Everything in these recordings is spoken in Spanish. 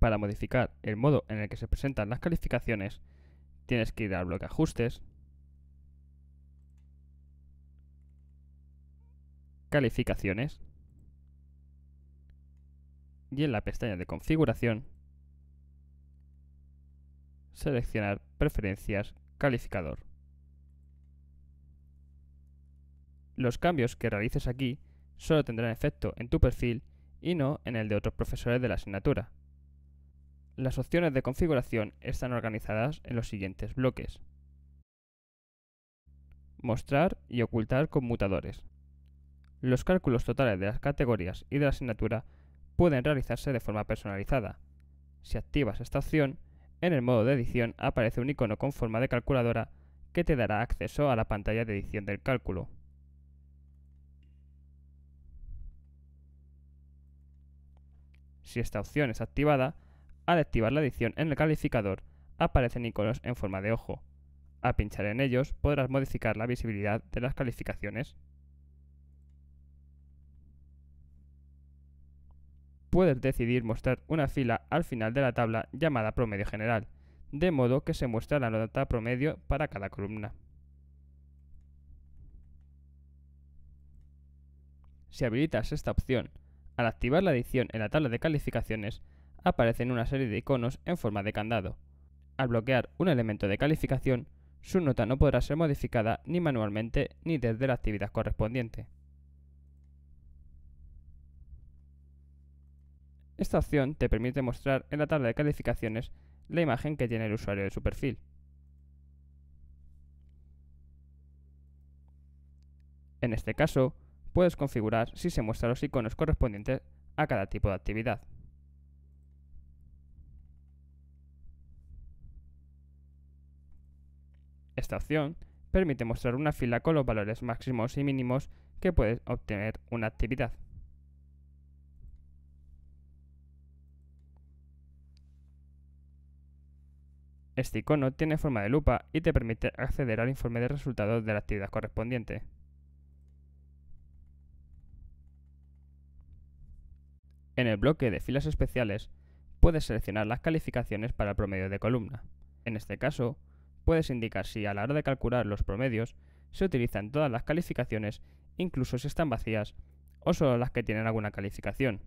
Para modificar el modo en el que se presentan las calificaciones, tienes que ir al bloque Ajustes, Calificaciones y en la pestaña de Configuración seleccionar Preferencias calificador. Los cambios que realices aquí solo tendrán efecto en tu perfil y no en el de otros profesores de la asignatura. Las opciones de configuración están organizadas en los siguientes bloques. Mostrar y ocultar conmutadores. Los cálculos totales de las categorías y de la asignatura pueden realizarse de forma personalizada. Si activas esta opción, en el modo de edición aparece un icono con forma de calculadora que te dará acceso a la pantalla de edición del cálculo. Si esta opción es activada, al activar la edición en el calificador aparecen iconos en forma de ojo. Al pinchar en ellos podrás modificar la visibilidad de las calificaciones. puedes decidir mostrar una fila al final de la tabla llamada promedio general, de modo que se muestra la nota promedio para cada columna. Si habilitas esta opción, al activar la edición en la tabla de calificaciones, aparecen una serie de iconos en forma de candado. Al bloquear un elemento de calificación, su nota no podrá ser modificada ni manualmente ni desde la actividad correspondiente. Esta opción te permite mostrar en la tabla de calificaciones la imagen que tiene el usuario de su perfil. En este caso, puedes configurar si se muestran los iconos correspondientes a cada tipo de actividad. Esta opción permite mostrar una fila con los valores máximos y mínimos que puede obtener una actividad. Este icono tiene forma de lupa y te permite acceder al informe de resultados de la actividad correspondiente. En el bloque de filas especiales, puedes seleccionar las calificaciones para el promedio de columna. En este caso, puedes indicar si a la hora de calcular los promedios se utilizan todas las calificaciones, incluso si están vacías, o solo las que tienen alguna calificación.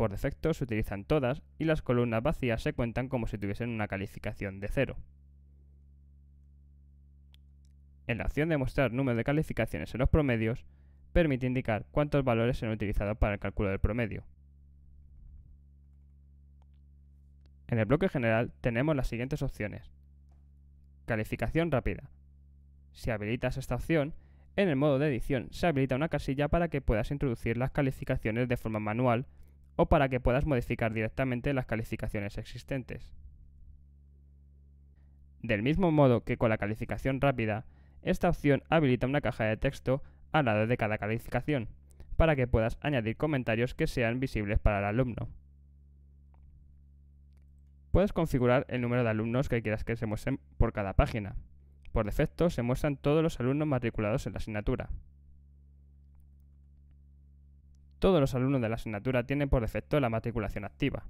Por defecto se utilizan todas y las columnas vacías se cuentan como si tuviesen una calificación de cero. En la opción de mostrar número de calificaciones en los promedios, permite indicar cuántos valores se han utilizado para el cálculo del promedio. En el bloque general tenemos las siguientes opciones. Calificación rápida. Si habilitas esta opción, en el modo de edición se habilita una casilla para que puedas introducir las calificaciones de forma manual o para que puedas modificar directamente las calificaciones existentes. Del mismo modo que con la calificación rápida, esta opción habilita una caja de texto al lado de cada calificación, para que puedas añadir comentarios que sean visibles para el alumno. Puedes configurar el número de alumnos que quieras que se muestren por cada página. Por defecto se muestran todos los alumnos matriculados en la asignatura. Todos los alumnos de la asignatura tienen por defecto la matriculación activa.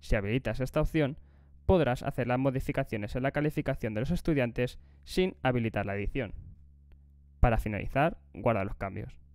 Si habilitas esta opción, podrás hacer las modificaciones en la calificación de los estudiantes sin habilitar la edición. Para finalizar, guarda los cambios.